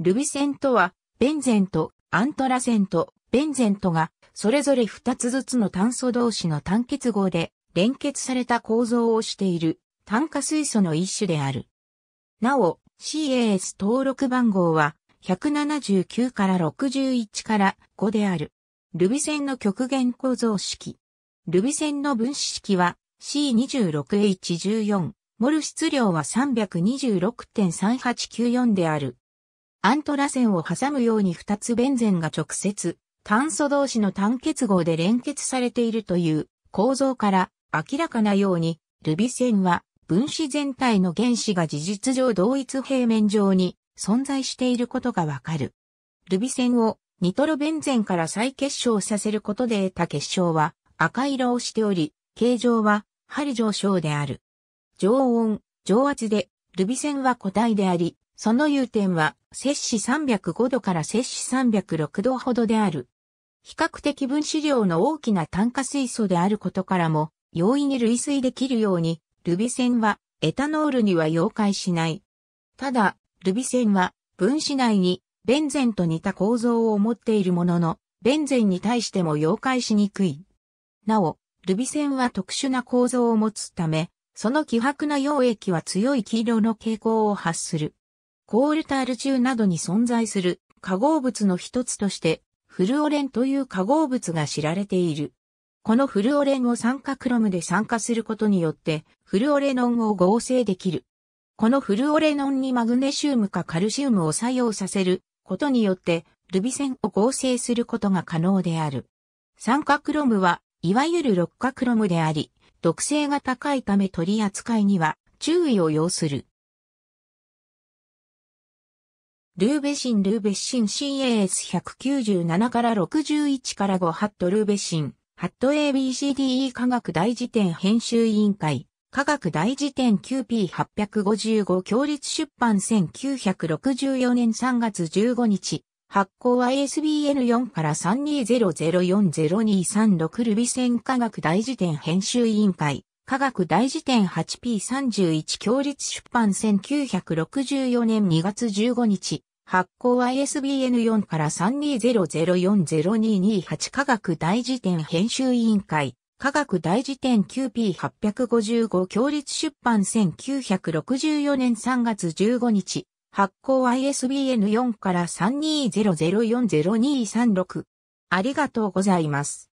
ルビ線とは、ベンゼンとアントラ線とベンゼンとが、それぞれ2つずつの炭素同士の単結合で連結された構造をしている炭化水素の一種である。なお、CAS 登録番号は179から61から5である。ルビ線の極限構造式。ルビ線の分子式は C26H14。モル質量は326.3894である。アントラ線を挟むように2つベンゼンが直接、炭素同士の単結合で連結されているという構造から明らかなように、ルビ線は分子全体の原子が事実上同一平面上に存在していることがわかる。ルビ線をニトロベンゼンから再結晶させることで得た結晶は赤色をしており、形状は針上昇である。常温、常圧で、ルビ線は固体であり、その融点は、摂氏305度から摂氏306度ほどである。比較的分子量の大きな炭化水素であることからも、容易に類推できるように、ルビセンはエタノールには溶解しない。ただ、ルビセンは分子内にベンゼンと似た構造を持っているものの、ベンゼンに対しても溶解しにくい。なお、ルビセンは特殊な構造を持つため、その希薄な溶液は強い黄色の傾向を発する。コールタール中などに存在する化合物の一つとして、フルオレンという化合物が知られている。このフルオレンを酸化クロムで酸化することによって、フルオレノンを合成できる。このフルオレノンにマグネシウムかカルシウムを作用させることによって、ルビセンを合成することが可能である。酸化クロムは、いわゆる六化クロムであり、毒性が高いため取り扱いには注意を要する。ルーベシンルーベシン CAS197 から61から5ハットルーベシン、ハット ABCDE 科学大辞典編集委員会、科学大辞典 q p 8 5 5強立出版1964年3月15日、発行 ISBN4 から3 2 0 0 4 0 2 3 6ルビセン科学大辞典編集委員会。科学大辞典 8P31 強立出版1964年2月15日、発行 ISBN4 から3 2 0 0 4 0 2 2 8科学大辞典編集委員会、科学大辞典 9P855 強立出版1964年3月15日、発行 ISBN4 から3 2 0 0 4 0 2 3 6ありがとうございます。